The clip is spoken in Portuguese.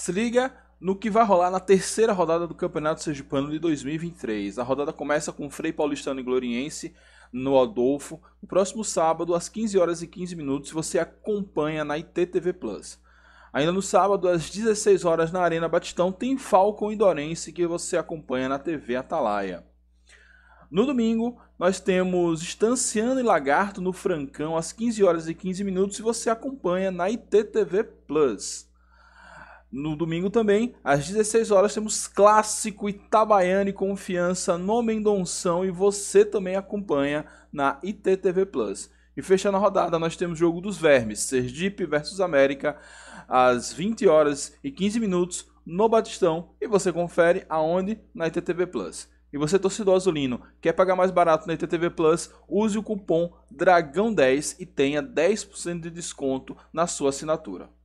Se liga no que vai rolar na terceira rodada do Campeonato Sergipano de 2023. A rodada começa com Frei Paulistano e Gloriense no Adolfo, no próximo sábado às 15 horas e 15 minutos, você acompanha na ITTV Plus. Ainda no sábado às 16 horas na Arena Batistão tem Falcon e Dorense que você acompanha na TV Atalaia. No domingo, nós temos Estanciano e Lagarto no Francão às 15 horas e 15 minutos e você acompanha na ITTV Plus. No domingo também, às 16 horas, temos clássico Itabaiana e Confiança no Mendonção e você também acompanha na ITTV Plus. E fechando a rodada, nós temos jogo dos vermes, Sergipe versus América, às 20 horas e 15 minutos no Batistão e você confere aonde? Na ITTV Plus. E você torcedor azulino, quer pagar mais barato na ITTV Plus? Use o cupom DRAGÃO10 e tenha 10% de desconto na sua assinatura.